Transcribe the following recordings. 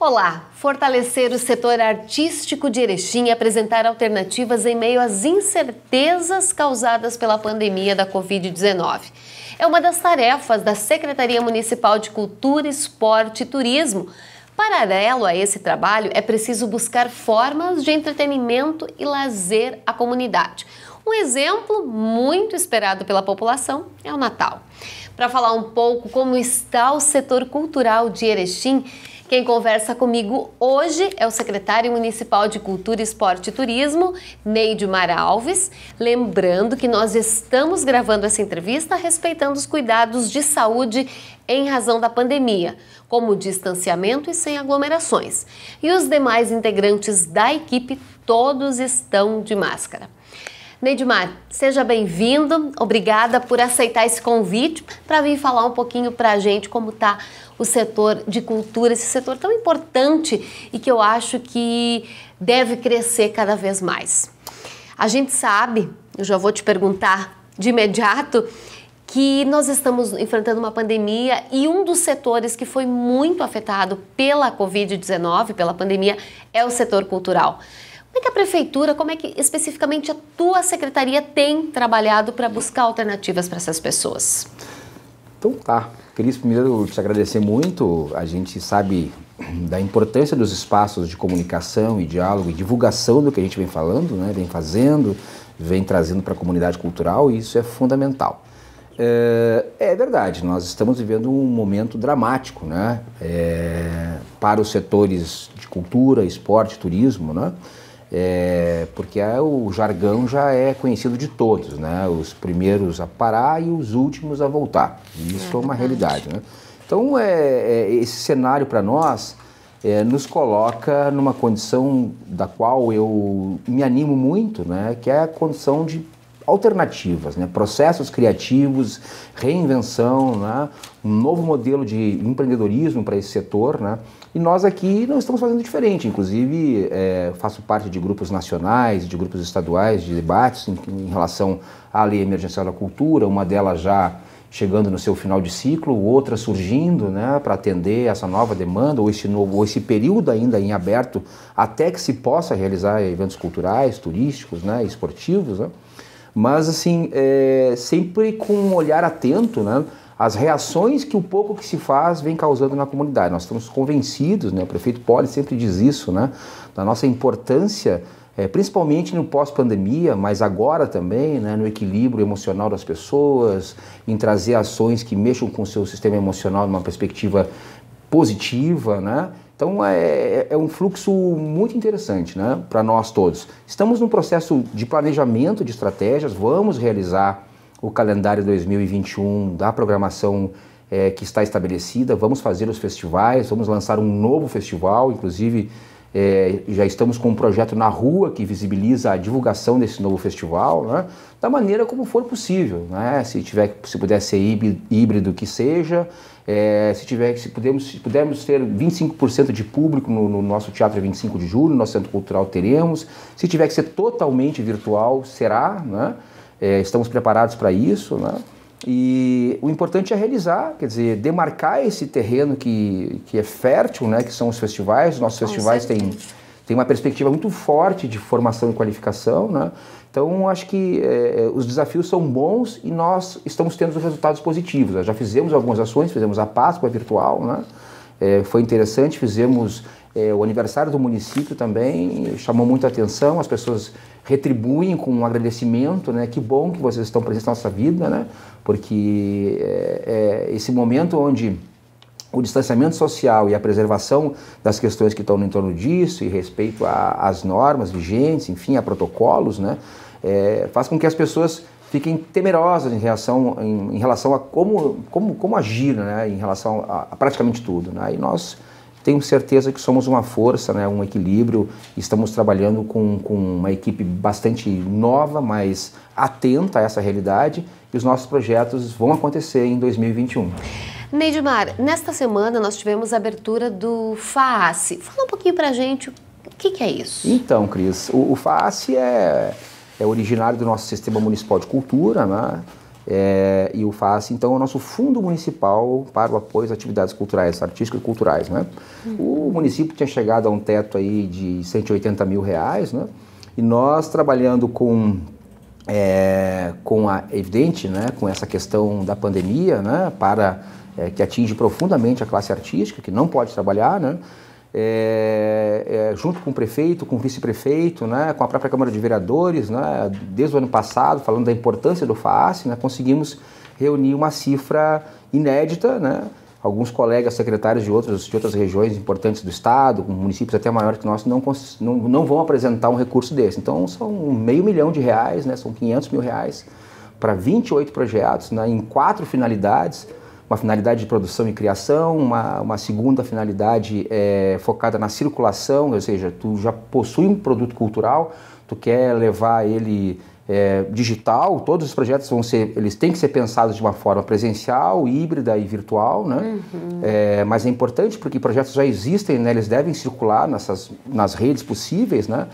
Olá! Fortalecer o setor artístico de Erechim e apresentar alternativas em meio às incertezas causadas pela pandemia da Covid-19. É uma das tarefas da Secretaria Municipal de Cultura, Esporte e Turismo. Paralelo a esse trabalho, é preciso buscar formas de entretenimento e lazer à comunidade. Um exemplo muito esperado pela população é o Natal. Para falar um pouco como está o setor cultural de Erechim, quem conversa comigo hoje é o secretário municipal de Cultura, Esporte e Turismo, Neide Mar Alves. Lembrando que nós estamos gravando essa entrevista respeitando os cuidados de saúde em razão da pandemia, como distanciamento e sem aglomerações. E os demais integrantes da equipe todos estão de máscara. Neidmar, seja bem-vindo. Obrigada por aceitar esse convite para vir falar um pouquinho para a gente como está o setor de cultura, esse setor tão importante e que eu acho que deve crescer cada vez mais. A gente sabe, eu já vou te perguntar de imediato, que nós estamos enfrentando uma pandemia e um dos setores que foi muito afetado pela Covid-19, pela pandemia, é o setor cultural é que a prefeitura, como é que especificamente a tua secretaria tem trabalhado para buscar alternativas para essas pessoas? Então tá. Cris, primeiro te agradecer muito. A gente sabe da importância dos espaços de comunicação e diálogo e divulgação do que a gente vem falando, né? vem fazendo, vem trazendo para a comunidade cultural e isso é fundamental. É, é, verdade, nós estamos vivendo um momento dramático né? É, para os setores de cultura, esporte, turismo. Né? é, porque é, o jargão já é conhecido de todos, né? Os primeiros a parar e os últimos a voltar. Isso é, é uma realidade, né? Então, é, é esse cenário para nós é, nos coloca numa condição da qual eu me animo muito, né? Que é a condição de alternativas, né? processos criativos, reinvenção, né? um novo modelo de empreendedorismo para esse setor, né? E nós aqui não estamos fazendo diferente. Inclusive, é, faço parte de grupos nacionais, de grupos estaduais, de debates em, em relação à lei emergencial da cultura, uma delas já chegando no seu final de ciclo, outra surgindo né, para atender essa nova demanda ou esse, novo, ou esse período ainda em aberto até que se possa realizar eventos culturais, turísticos, né, esportivos. Né? Mas, assim, é, sempre com um olhar atento né, as reações que o pouco que se faz vem causando na comunidade. Nós estamos convencidos, né, o prefeito Poli sempre diz isso, né, da nossa importância, é, principalmente no pós-pandemia, mas agora também, né, no equilíbrio emocional das pessoas, em trazer ações que mexam com o seu sistema emocional numa perspectiva positiva, né? Então é, é, é um fluxo muito interessante né, para nós todos. Estamos num processo de planejamento de estratégias, vamos realizar o calendário 2021 da programação é, que está estabelecida. Vamos fazer os festivais, vamos lançar um novo festival, inclusive é, já estamos com um projeto na rua que visibiliza a divulgação desse novo festival, né? da maneira como for possível. Né? Se, tiver, se puder ser híbrido, que seja, é, se, tiver, se, pudermos, se pudermos ter 25% de público no, no, nosso Teatro 25 de Julho, no nosso Centro Cultural teremos, se tiver que ser totalmente virtual, será. Né? É, estamos preparados para isso, né? E o importante é realizar, quer dizer, demarcar esse terreno que, que é fértil, né? Que são os festivais. Os nossos festivais têm têm uma perspectiva muito forte de formação e qualificação, né? Então, acho que é, é os desafios são bons e nós estamos tendo resultados positivos. Né? Já fizemos algumas ações, fizemos a Páscoa virtual, né? É, foi interessante, fizemos é, o aniversário do município também chamou muita atenção, as pessoas retribuem com um agradecimento, né? Que bom que vocês estão presentes na nossa vida, né? Porque é, é esse momento onde o distanciamento social e a preservação das questões que estão no entorno disso e respeito às normas vigentes, enfim, a protocolos, né, é, faz com que as pessoas fiquem temerosas em relação, em, em relação a como, como, como agir né, em relação a, a praticamente tudo. Né? E nós tenho certeza que somos uma força, né, um equilíbrio. Estamos trabalhando com, com uma equipe bastante nova, mas atenta a essa realidade. E os nossos projetos vão acontecer em 2021. Neidmar, nesta semana nós tivemos a abertura do FAACE. Fala um pouquinho para a gente o que, que, é isso. Então, Cris, o, o FAACE é, é originário do nosso Sistema Municipal de Cultura, né? é, e o FAS, então, é o nosso fundo municipal para o apoio às atividades culturais, artísticas e culturais. Né? Hum. O município tinha chegado a um teto aí de 180 mil reais, né? e nós trabalhando com é, com a evidente, né, com essa questão da pandemia, né, para é, que atinge profundamente a classe artística, que não pode trabalhar, né, é, é, junto com o prefeito, com o vice-prefeito, né, com a própria Câmara de Vereadores, né, desde o ano passado, falando da importância do FAAS, né, conseguimos reunir uma cifra inédita, né, alguns colegas secretários de outras, de outras regiões importantes do estado, municípios até maiores que nós, não, não, não vão apresentar um recurso desse. Então, são meio milhão de reais, né, são 500 mil reais para 28 projetos né, em quatro finalidades, uma finalidade de produção e criação, uma, uma segunda finalidade é, focada na circulação, ou seja, tu já possui um produto cultural, tu quer levar ele é, digital, todos os projetos vão ser, eles têm que ser pensados de uma forma presencial, híbrida e virtual, né? Uhum. É, mas é importante porque projetos já existem, né? eles devem circular nessas, nas redes possíveis, né?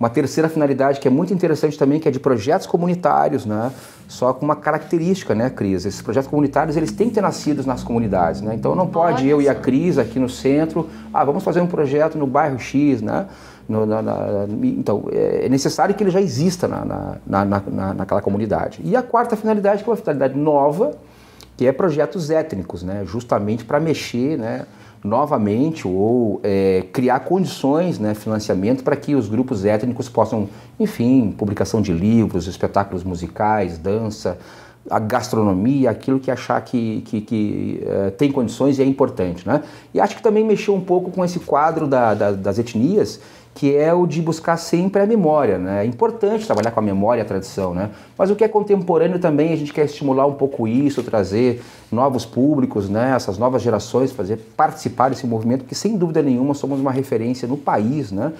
Uma terceira finalidade que é muito interessante também, que é de projetos comunitários, né? Só com uma característica, né, Cris? Esses projetos comunitários, eles têm que ter nascido nas comunidades, né? Então não pode eu e a Cris aqui no centro, ah, vamos fazer um projeto no bairro X, né? No, na, na, então, é, é necessário que ele já exista na, na, na, naquela comunidade. E a quarta finalidade, que é uma finalidade nova, que é projetos étnicos, né? Justamente para mexer, né? novamente ou é, criar condições, né, financiamento para que os grupos étnicos possam, enfim, publicação de livros, espetáculos musicais, dança, a gastronomia, aquilo que achar que, que, que é, tem condições e é importante. Né? E acho que também mexeu um pouco com esse quadro da, da, das etnias, que é o de buscar sempre a memória. Né? É importante trabalhar com a memória e a tradição, né? mas o que é contemporâneo também, a gente quer estimular um pouco isso, trazer novos públicos, né? essas novas gerações, fazer participar desse movimento, porque sem dúvida nenhuma somos uma referência no país. Né?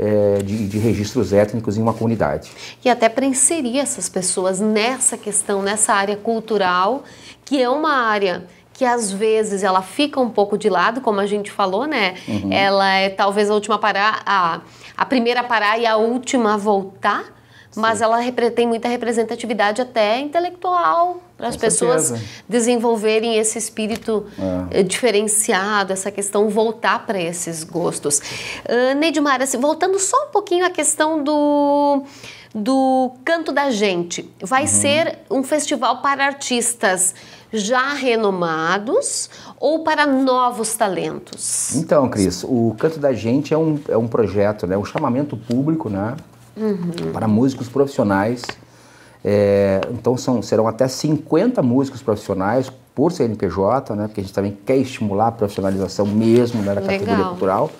É, de, de, registros étnicos em uma comunidade. E até para inserir essas pessoas nessa questão, nessa área cultural, que é uma área que às vezes ela fica um pouco de lado, como a gente falou, né? Uhum. Ela é talvez a última a parar, a, a primeira a parar e a última a voltar, Sim. mas ela tem muita representatividade até intelectual, para as pessoas certeza. desenvolverem esse espírito é. Eh, diferenciado, essa questão voltar para esses gostos. Uh, ah, Neidmar, assim, voltando só um pouquinho à questão do do Canto da Gente. Vai uhum. ser um festival para artistas já renomados ou para novos talentos? Então, Cris, o Canto da Gente é um, é um projeto, né, um chamamento público né, uhum. para músicos profissionais. É, então são, serão até 50 músicos profissionais por CNPJ, né, porque a gente também quer estimular a profissionalização mesmo né, da categoria Legal. cultural,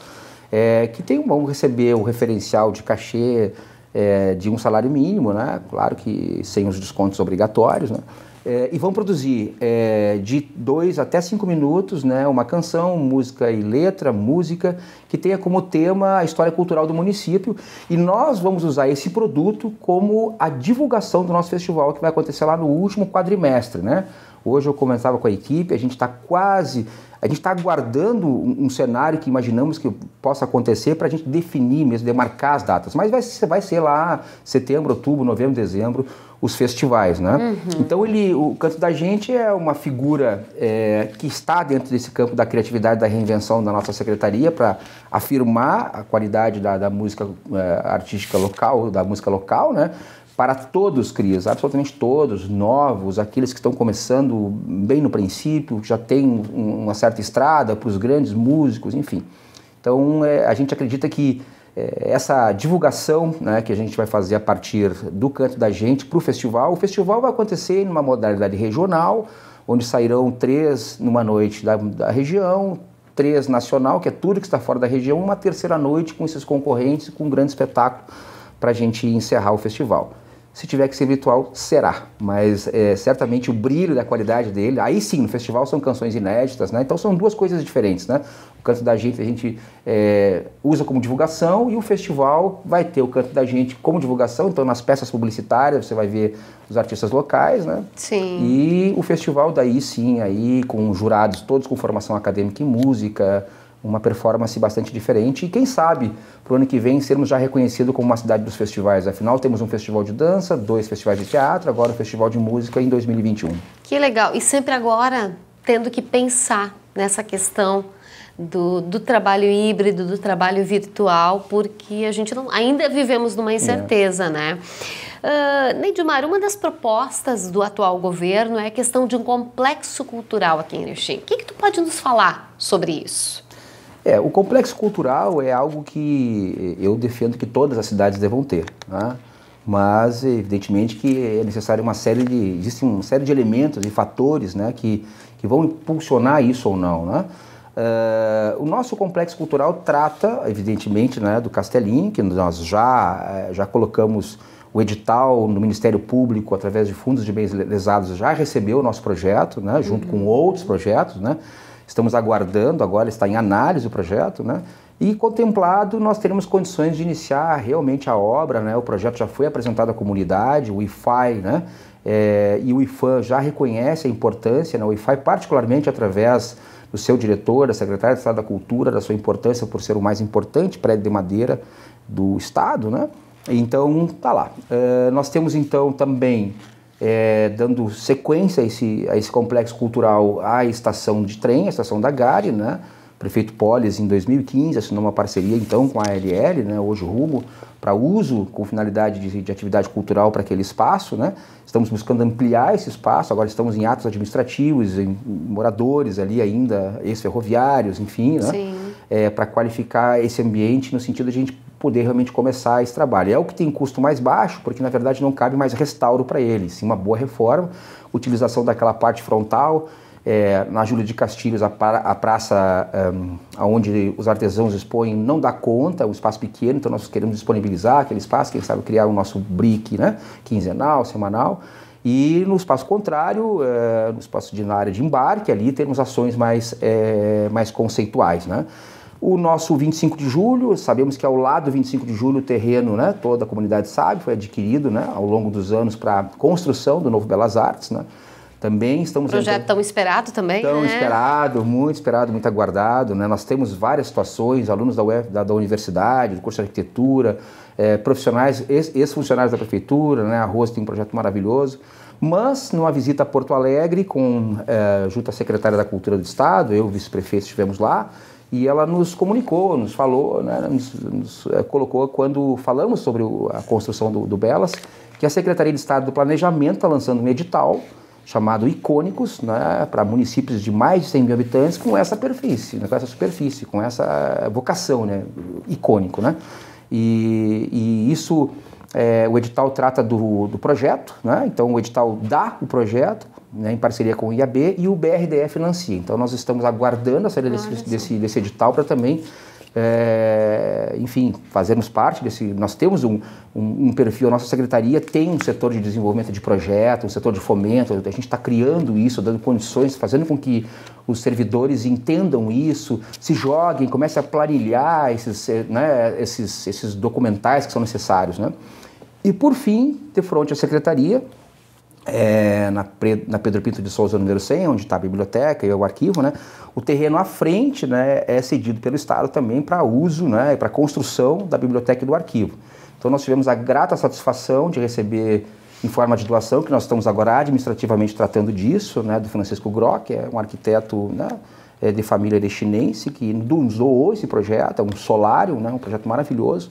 é, que tem, vão receber o referencial de cachê é, de um salário mínimo, né, claro que sem os descontos obrigatórios, né, é, e vão produzir é, de 2 até 5 minutos né, uma canção, música e letra, música, que tenha como tema a história cultural do município. E nós vamos usar esse produto como a divulgação do nosso festival, que vai acontecer lá no último quadrimestre. Né? Hoje eu comentava com a equipe, a gente está quase a gente está aguardando um, um, cenário que imaginamos que possa acontecer para a gente definir mesmo, demarcar as datas. Mas vai, vai ser lá setembro, outubro, novembro, dezembro, os festivais, né? Uhum. Então ele, o Canto da Gente é uma figura é, que está dentro desse campo da criatividade, da reinvenção da nossa secretaria para afirmar a qualidade da, da música é, artística local, da música local, né? para todos, Cris, absolutamente todos, novos, aqueles que estão começando bem no princípio, que já tem uma certa estrada, para os grandes músicos, enfim. Então, é, a gente acredita que é, essa divulgação né, que a gente vai fazer a partir do canto da gente para o festival, o festival vai acontecer em uma modalidade regional, onde sairão três numa noite da, da região, três nacional, que é tudo que está fora da região, uma terceira noite com esses concorrentes, com um grande espetáculo para a gente encerrar o festival. Se tiver que ser virtual, será. Mas é, certamente o brilho da qualidade dele, aí sim, no festival são canções inéditas, né? Então são duas coisas diferentes, né? O canto da gente a gente é, usa como divulgação e o festival vai ter o canto da gente como divulgação. Então nas peças publicitárias você vai ver os artistas locais, né? Sim. E o festival daí sim, aí com jurados todos com formação acadêmica em música, uma performance bastante diferente e quem sabe para o ano que vem sermos já reconhecidos como uma cidade dos festivais. Afinal, temos um festival de dança, dois festivais de teatro, agora o um festival de música em 2021. Que legal! E sempre agora tendo que pensar nessa questão do, do trabalho híbrido, do trabalho virtual, porque a gente não, ainda vivemos numa é. incerteza, é. né? Uh, Neidmar, uma das propostas do atual governo é a questão de um complexo cultural aqui em Erechim. O que, que tu pode nos falar sobre isso? É, o complexo cultural é algo que eu defendo que todas as cidades devam ter, né? mas evidentemente que é necessário uma série de existem uma série de elementos e fatores, né, que que vão impulsionar isso ou não, né? Uh, o nosso complexo cultural trata, evidentemente, né, do Castelinho, que nós já eh, já colocamos o edital no Ministério Público, através de fundos de bens lesados, já recebeu o nosso projeto, né, junto uhum. com outros projetos, né? Estamos aguardando agora, está em análise o projeto, né? E contemplado, nós teremos condições de iniciar realmente a obra, né? O projeto já foi apresentado à comunidade, o IFAI, né? É, e o IFAM já reconhece a importância, né? o IFAI, particularmente através do seu diretor, da secretária de Estado da Cultura, da sua importância por ser o mais importante prédio de madeira do Estado, né? Então, tá lá. É, nós temos então também é, dando sequência a esse, a esse complexo cultural à estação de trem, a estação da Gare, né? O prefeito Polis, em 2015, assinou uma parceria então com a ALL, né, hoje Rumo, para uso com finalidade de, de atividade cultural para aquele espaço. Né? Estamos buscando ampliar esse espaço, agora estamos em atos administrativos, em moradores ali ainda, ex-ferroviários, enfim, né? É, para qualificar esse ambiente no sentido de a gente poder realmente começar esse trabalho. É o que tem custo mais baixo, porque na verdade não cabe mais restauro para ele, sim uma boa reforma, utilização daquela parte frontal, é, na Júlia de Castilhos, a, pra, a praça um, onde os artesãos expõem não dá conta, o é um espaço pequeno, então nós queremos disponibilizar aquele espaço, quem sabe criar o nosso brick né, quinzenal, semanal, e no espaço contrário, é, no espaço de, na área de embarque, ali termos ações mais, é, mais conceituais. Né? O nosso 25 de julho, sabemos que ao é lado do 25 de julho o terreno, né, toda a comunidade sabe, foi adquirido né, ao longo dos anos para a construção do novo Belas Artes. Né. Também estamos... Projeto tão esperado também, Tão né? esperado, muito esperado, muito aguardado. Né? Nós temos várias situações, alunos da, UF, da, da universidade, do curso de arquitetura, é, profissionais, ex-funcionários da prefeitura, né? a Rosa tem um projeto maravilhoso. Mas, numa visita a Porto Alegre, com, é, junto à secretária da Cultura do Estado, eu, vice-prefeito, estivemos lá, e ela nos comunicou, nos falou, né, nos, nos eh, colocou quando falamos sobre o, a construção do, do, Belas, que a Secretaria de Estado do Planejamento está lançando um edital chamado Icônicos, né, para municípios de mais de 100 mil habitantes, com essa superfície, né, com essa superfície, com essa eh, vocação, né, icônico. Né? E, e isso, é, o edital trata do, do projeto, né? então o edital dá o projeto, né, em parceria com o IAB, e o BRDF financia. Então, nós estamos aguardando a saída desse, desse, desse edital para também é, enfim, fazermos parte desse. Nós temos um, um, um, perfil, a nossa secretaria tem um setor de desenvolvimento de projeto, um setor de fomento, a gente está criando isso, dando condições, fazendo com que os servidores entendam isso, se joguem, comecem a planilhar esses, eh, né, esses, esses documentais que são necessários. Né? E, por fim, de frente à secretaria, é, na, na, Pedro Pinto de Souza, número 100, onde está a biblioteca e o arquivo, né? O terreno à frente né, é cedido pelo Estado também para uso, né, para construção da biblioteca e do arquivo. Então nós tivemos a grata satisfação de receber em forma de doação, que nós estamos agora administrativamente tratando disso, né, do Francisco Grock, que é um arquiteto né, é, de família de chinense, que nos doou esse projeto, é um solário, né, um projeto maravilhoso,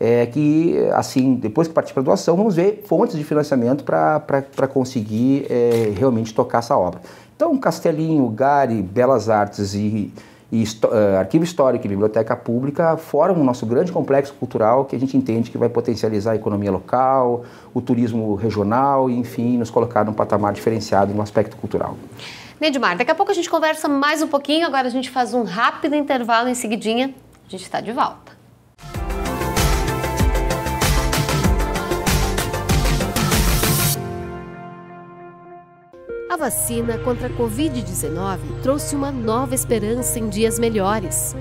é, que, assim, depois que partir para a doação, vamos ver fontes de financiamento para conseguir é, realmente tocar essa obra. Então, Castelinho, Gare, Belas Artes e, e uh, Arquivo Histórico e Biblioteca Pública formam o nosso grande complexo cultural que a gente entende que vai potencializar a economia local, o turismo regional e, enfim, nos colocar num patamar diferenciado no aspecto cultural. Neidmar, daqui a pouco a gente conversa mais um pouquinho, agora a gente faz um rápido intervalo em seguidinha, a gente está de volta. vacina contra a Covid-19 trouxe uma nova esperança em dias melhores.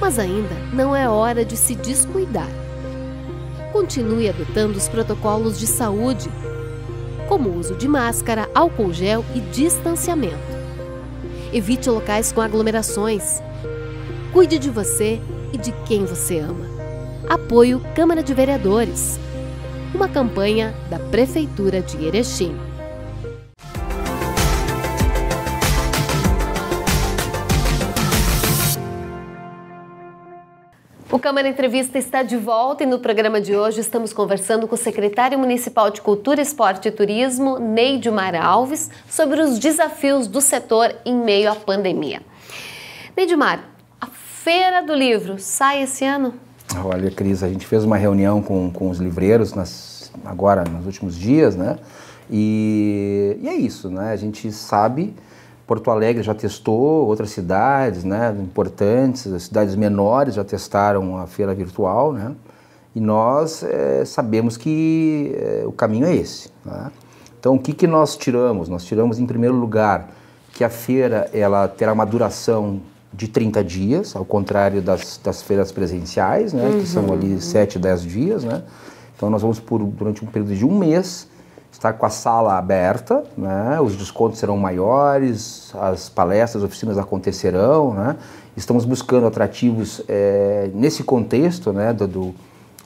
Mas ainda não é hora de se descuidar. Continue adotando os protocolos de saúde, como o uso de máscara, álcool gel e distanciamento. Evite locais com aglomerações. Cuide de você e de quem você ama. Apoio Câmara de Vereadores. Uma campanha da Prefeitura de Erechim. O Câmara Entrevista está de volta e no programa de hoje estamos conversando com o secretário municipal de Cultura, Esporte e Turismo, Neide Mar Alves, sobre os desafios do setor em meio à pandemia. Neide Mar, a Feira do Livro sai esse ano? Olha, Cris, a gente fez uma reunião com, com os livreiros nas, agora, nos últimos dias, né? E, e é isso, né? A gente sabe Porto Alegre já testou, outras cidades né, importantes, cidades menores já testaram a feira virtual, né? E nós é, sabemos que é, o caminho é esse. Né? Então, o que, que nós tiramos? Nós tiramos, em primeiro lugar, que a feira ela terá uma duração de 30 dias, ao contrário das, das feiras presenciais, né, uhum. que são uhum. ali 7, 10 dias. Né? Então, nós vamos, por, durante um período de um mês, estar com a sala aberta, né? os descontos serão maiores, as palestras, oficinas acontecerão. Né? Estamos buscando atrativos é, nesse contexto né, do,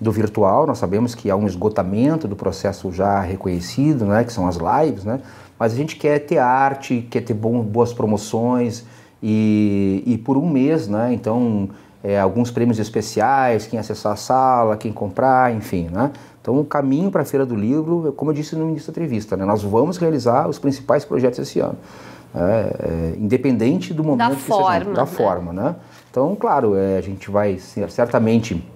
do, virtual. Nós sabemos que há um esgotamento do processo já reconhecido, né, que são as lives, né? mas a gente quer ter arte, quer ter bom, boas promoções e, e por um mês, né? então é, alguns prêmios especiais, quem acessar a sala, quem comprar, enfim. Né? Então, o caminho para a Feira do Livro, como eu disse no início da entrevista, né, nós vamos realizar os principais projetos esse ano, é, independente do momento da forma, seja, da né? forma, né? Então, claro, é, a gente vai certamente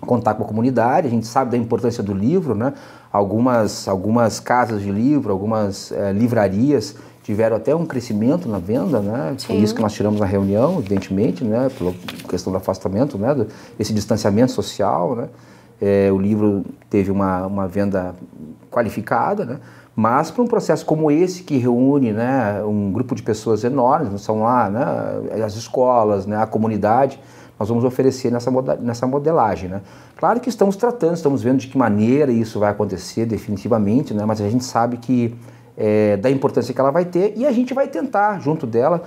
contar com a comunidade, a gente sabe da importância do livro, né? Algumas, algumas casas de livro, algumas eh, livrarias tiveram até um crescimento na venda, né? Sim. Foi isso que nós tiramos na reunião, evidentemente, né? Pela questão do afastamento, né? Esse distanciamento social, né? É, o livro teve uma, uma venda qualificada, né? mas para um processo como esse, que reúne né, um grupo de pessoas enormes, são lá né, as escolas, né, a comunidade, nós vamos oferecer nessa, nessa modelagem. Né? Claro que estamos tratando, estamos vendo de que maneira isso vai acontecer definitivamente, né? mas a gente sabe que é, da importância que ela vai ter e a gente vai tentar, junto dela,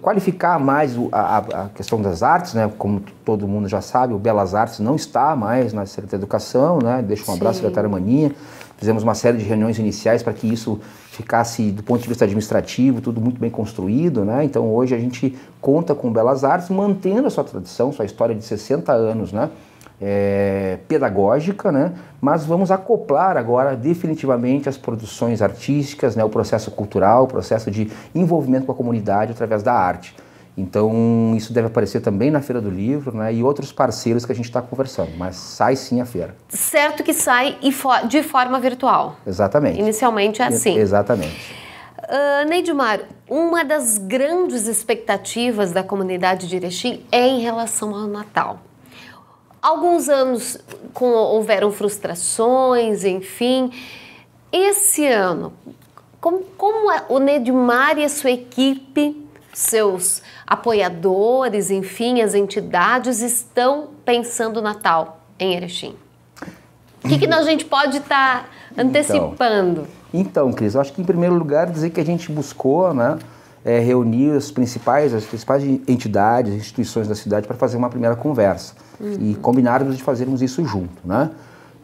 qualificar mais o, a, a, questão das artes, né? Como todo mundo já sabe, o Belas Artes não está mais na Secretaria de Educação, né? Deixo um abraço, Sim. secretária Maninha. Fizemos uma série de reuniões iniciais para que isso ficasse, do ponto de vista administrativo, tudo muito bem construído, né? Então hoje a gente conta com Belas Artes, mantendo a sua tradição, sua história de 60 anos, né? é, pedagógica, né? mas vamos acoplar agora definitivamente as produções artísticas, né? o processo cultural, o processo de envolvimento com a comunidade através da arte. Então, isso deve aparecer também na Feira do Livro né? e outros parceiros que a gente está conversando, mas sai sim a feira. Certo que sai e de forma virtual. Exatamente. Inicialmente é assim. E exatamente. Uh, Neidmar, uma das grandes expectativas da comunidade de Erechim é em relação ao Natal. Alguns anos com, houveram frustrações, enfim. Esse ano, como, como é o Nedmar e a sua equipe seus apoiadores, enfim, as entidades estão pensando o Natal em Erechim? O que, que a gente pode estar tá então. antecipando? Então, então, Cris, eu acho que em primeiro lugar dizer que a gente buscou, né? é, reunir as principais, as principais entidades, instituições da cidade para fazer uma primeira conversa uhum. e combinarmos de fazermos isso junto, né?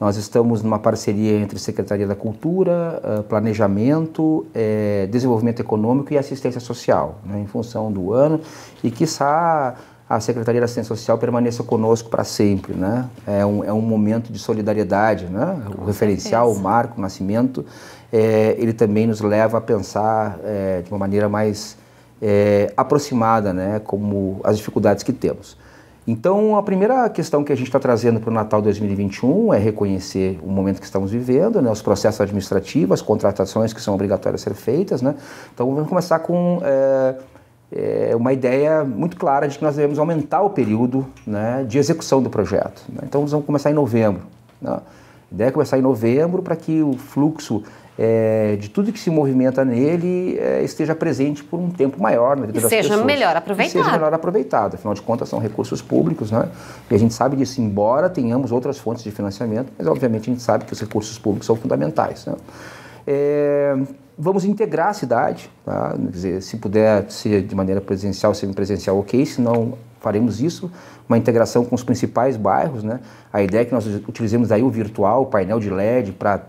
Nós estamos numa parceria entre Secretaria da Cultura, eh, Planejamento, é, Desenvolvimento Econômico e Assistência Social, né, em função do ano, e quiçá a Secretaria da Assistência Social permaneça conosco para sempre. Né? É, um, é um momento de solidariedade, né? o Com referencial, certeza. o marco, o nascimento é, ele também nos leva a pensar é, de uma maneira mais é, aproximada, né, como as dificuldades que temos. Então, a primeira questão que a gente está trazendo para o Natal 2021 é reconhecer o momento que estamos vivendo, né, os processos administrativos, as contratações que são obrigatórias a ser feitas. Né? Então, vamos começar com é, é uma ideia muito clara de que nós devemos aumentar o período né, de execução do projeto. Né? Então, vamos começar em novembro. Né? A ideia é começar em novembro para que o fluxo é, de tudo que se movimenta nele é, esteja presente por um tempo maior na vida e das seja melhor aproveitado. E seja melhor aproveitado. Afinal de contas, são recursos públicos, né? E a gente sabe disso, embora tenhamos outras fontes de financiamento, mas obviamente a gente sabe que os recursos públicos são fundamentais. Né? É, vamos integrar a cidade, tá? Quer dizer, se puder ser de maneira presencial, semipresencial, ok, se não faremos isso, uma integração com os principais bairros, né? A ideia é que nós utilizemos aí o virtual, o painel de LED para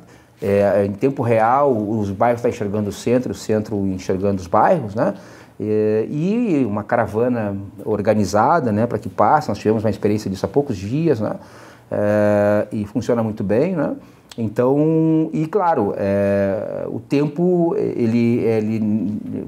é, em tempo real, os bairros estão tá enxergando o centro, o centro enxergando os bairros, né? e uma caravana organizada né, para que passe. Nós tivemos uma experiência disso há poucos dias né, é, e funciona muito bem. Né? Então, e claro, é, o tempo, ele, ele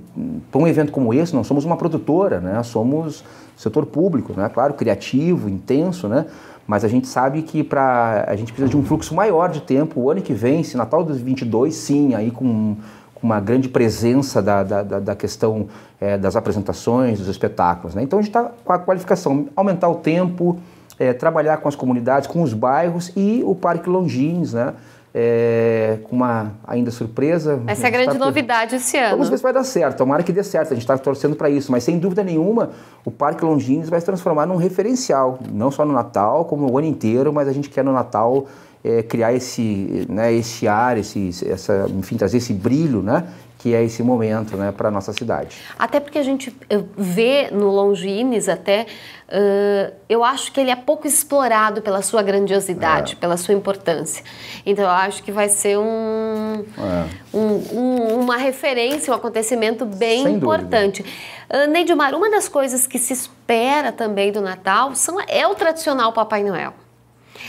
para um evento como esse, não somos uma produtora, né? somos setor público, né? claro, criativo, intenso, né? Mas a gente sabe que para a gente precisa de um fluxo maior de tempo. O ano que vem, se Natal dos 22, sim, aí com, com uma grande presença da, da, da questão é, das apresentações, dos espetáculos. Né? Então a gente está com a qualificação, aumentar o tempo, é, trabalhar com as comunidades, com os bairros e o Parque Longines, né? é, com uma ainda surpresa. Essa é a tá grande tá, novidade esse ano. Vamos ver se vai dar certo, tomara que dê certo, a gente está torcendo para isso, mas sem dúvida nenhuma o Parque Longines vai se transformar num referencial, não só no Natal, como o ano inteiro, mas a gente quer no Natal é, criar esse, né, esse ar, esse, essa, enfim, trazer esse brilho né, que é esse momento né, para a nossa cidade. Até porque a gente eh, vê no Longines até, uh, eu acho que ele é pouco explorado pela sua grandiosidade, é. pela sua importância. Então eu acho que vai ser um, é. um, um uma referência, um acontecimento bem Sem importante. Uh, Neidmar, uma das coisas que se espera também do Natal são, é o tradicional Papai Noel.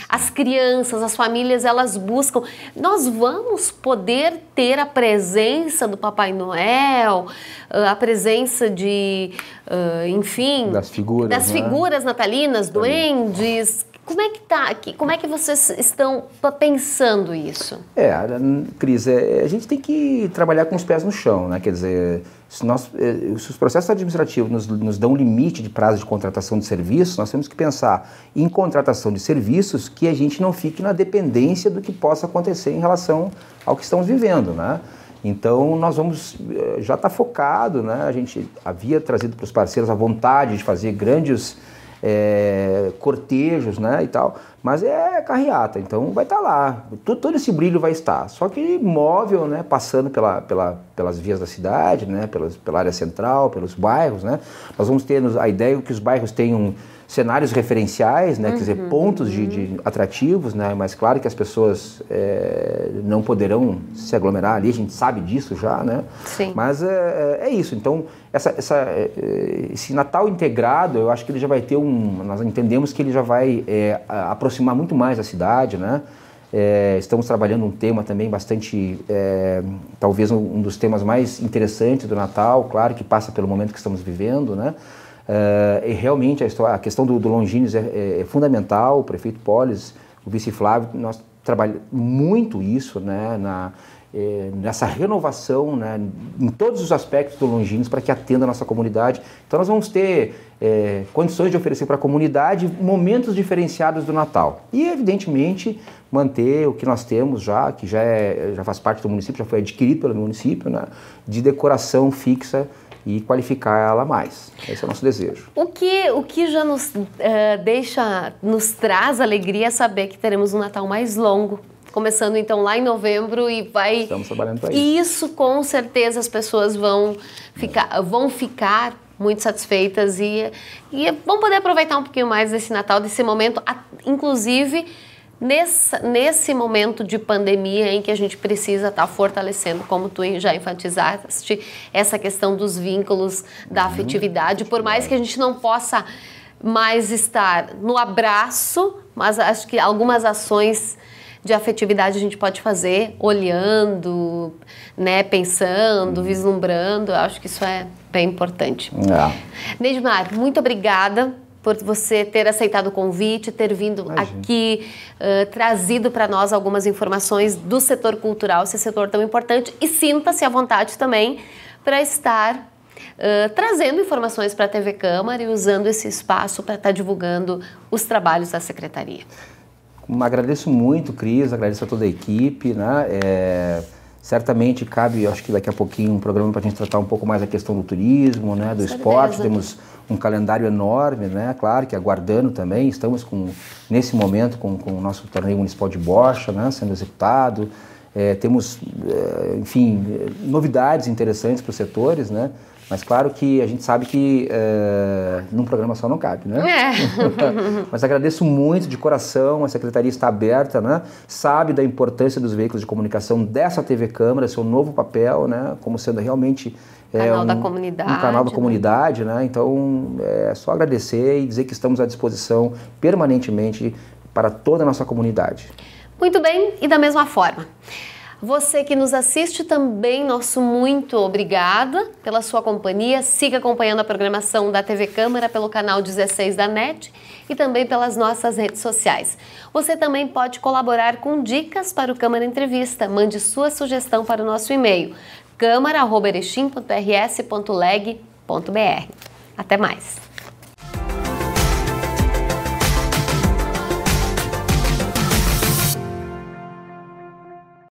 As crianças, as famílias, elas buscam. Nós vamos poder ter a presença do Papai Noel, ah, a presença de, ah, enfim, das figuras, das né? figuras natalinas, duendes. Como é que tá? Como é que vocês estão pensando isso? É, Cris, é, a gente tem que trabalhar com os pés no chão, né? Quer dizer se, nós, eh, se os processos administrativos nos, nos dão um limite de prazo de contratação de serviços, nós temos que pensar em contratação de serviços que a gente não fique na dependência do que possa acontecer em relação ao que estamos vivendo, né? Então, nós vamos, eh, já está focado, né? A gente havia trazido para os parceiros a vontade de fazer grandes é, cortejos né, e tal, mas é carreata, então vai estar tá lá, todo, todo, esse brilho vai estar. Só que móvel, né, passando pela, pela, pelas vias da cidade, né, pelas, pela área central, pelos bairros, né, nós vamos ter a ideia que os bairros tenham cenários referenciais, né? Uhum. Quer dizer, uhum. pontos de, de, uhum. atrativos, né? Mas claro que as pessoas é, não poderão se aglomerar ali, a gente sabe disso já, né? Sim. Mas é, é isso. Então, essa, essa, esse Natal integrado, eu acho que ele já vai ter um... Nós entendemos que ele já vai é, aproximar muito mais a cidade, né? É, estamos trabalhando um tema também bastante, é, talvez um dos temas mais interessantes do Natal, claro que passa pelo momento que estamos vivendo, né? Uh, e realmente a, história, a questão do, do Longines é, é, é, fundamental, o prefeito Polis, o vice Flávio, nós trabalhamos muito isso né, na, é, nessa renovação né, em todos os aspectos do Longines para que atenda a nossa comunidade. Então nós vamos ter é, condições de oferecer para a comunidade momentos diferenciados do Natal. E evidentemente manter o que nós temos já, que já, é, já faz parte do município, já foi adquirido pelo município, né, de decoração fixa e qualificar ela mais. Esse é o nosso desejo. O que, o que já nos eh, deixa, nos traz alegria é saber que teremos um Natal mais longo. Começando então lá em novembro e vai. Estamos trabalhando para isso. Isso com certeza as pessoas vão ficar, vão ficar muito satisfeitas e, e vão poder aproveitar um pouquinho mais desse Natal, desse momento, inclusive nesse, nesse momento de pandemia em que a gente precisa estar tá fortalecendo, como tu já enfatizaste, essa questão dos vínculos, da uhum. afetividade, por mais que a gente não possa mais estar no abraço, mas acho que algumas ações de afetividade a gente pode fazer olhando, né, pensando, uhum. vislumbrando. Eu acho que isso é bem importante. É. Neymar, muito obrigada por você ter aceitado o convite, ter vindo Imagina. aqui, uh, trazido para nós algumas informações do setor cultural, esse setor tão importante. E sinta-se à vontade também para estar Uh, trazendo informações para a TV Câmara e usando esse espaço para estar tá divulgando os trabalhos da Secretaria. Agradeço muito, Cris, agradeço a toda a equipe. Né? É, certamente cabe, acho que daqui a pouquinho, um programa para a gente tratar um pouco mais a questão do turismo, né, do esporte. Temos um calendário enorme, né? Claro que aguardando também, estamos com nesse momento com, com o nosso torneio municipal de bocha, né? Sendo executado, é, temos, é, enfim, é, novidades interessantes para os setores, né? Mas claro que a gente sabe que é, num programa só não cabe, né? É. Mas agradeço muito de coração, a secretaria está aberta, né? Sabe da importância dos veículos de comunicação dessa TV Câmara, seu novo papel, né? Como sendo realmente é, canal um, da comunidade, um canal da né? comunidade, né? né? Então é só agradecer e dizer que estamos à disposição permanentemente para toda a nossa comunidade. Muito bem, e da mesma forma. Você que nos assiste também, nosso muito obrigada pela sua companhia. Siga acompanhando a programação da TV Câmara pelo canal 16 da NET e também pelas nossas redes sociais. Você também pode colaborar com dicas para o Câmara Entrevista. Mande sua sugestão para o nosso e-mail câmara.erechim.rs.leg.br. Até mais!